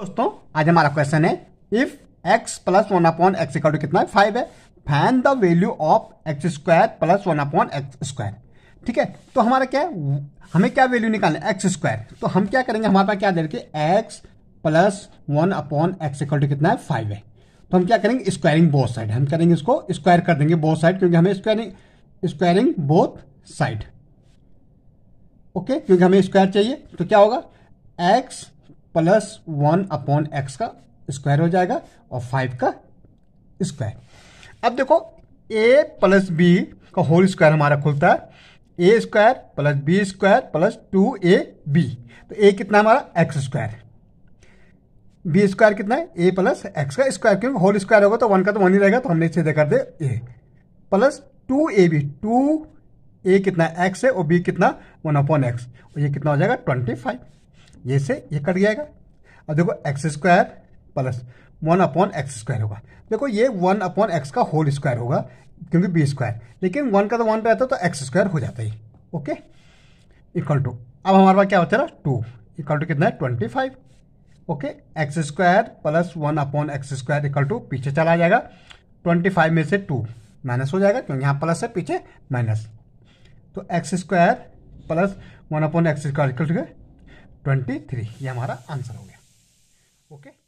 दोस्तों आज हमारा क्वेश्चन है if x plus one upon x equal to कितना फाइव है then the value of x square plus one upon x square ठीक है तो हमारा क्या है हमें क्या वैल्यू निकालना है एक्स स्क्वायर तो हम क्या करेंगे हमारे पास क्या दे रखिए x plus one upon x equal to कितना है फाइव है तो हम क्या करेंगे स्क्वायरिंग बोथ साइड हम करेंगे इसको स्क्वायर कर देंगे बोथ साइड क्योंकि हमें squaring squaring both side okay क्योंकि हमें स्क्वायर चाहिए तो क्या होगा x plus one upon x का स्क्वायर हो जाएगा और फाइव का स्क्वायर अब देखो ए प्लस बी का होल स्क्वायर हमारा खुलता है a square plus b square plus two a b तो ए कितना हमारा एक्स स्क्वायर बी स्क्वायर कितना है ए प्लस एक्स का स्क्वायर क्योंकि होल स्क्वायर होगा तो वन का तो वन ही रहेगा तो हमने सीधे कर दे a plus two a b two a कितना एक्स है और बी कितना वन अपॉन एक्स और ये कितना हो जाएगा ट्वेंटी फाइव ये से ये कट जाएगा अब देखो x square plus one upon x square होगा देखो ये वन अपॉन एक्स का होल स्क्वायर होगा क्योंकि बी स्क्वायर लेकिन वन का तो वन पे आता है तो एक्स स्क्वायर हो जाता है ओके इक्वल टू अब हमारे पास क्या होता है टू इक्वल टू कितना है twenty five okay x square plus one upon x square equal to पीछे चला जाएगा ट्वेंटी फाइव में से टू माइनस हो जाएगा क्योंकि यहाँ प्लस है पीछे माइनस तो x square plus one upon x square equal to twenty three ये हमारा आंसर हो गया ओके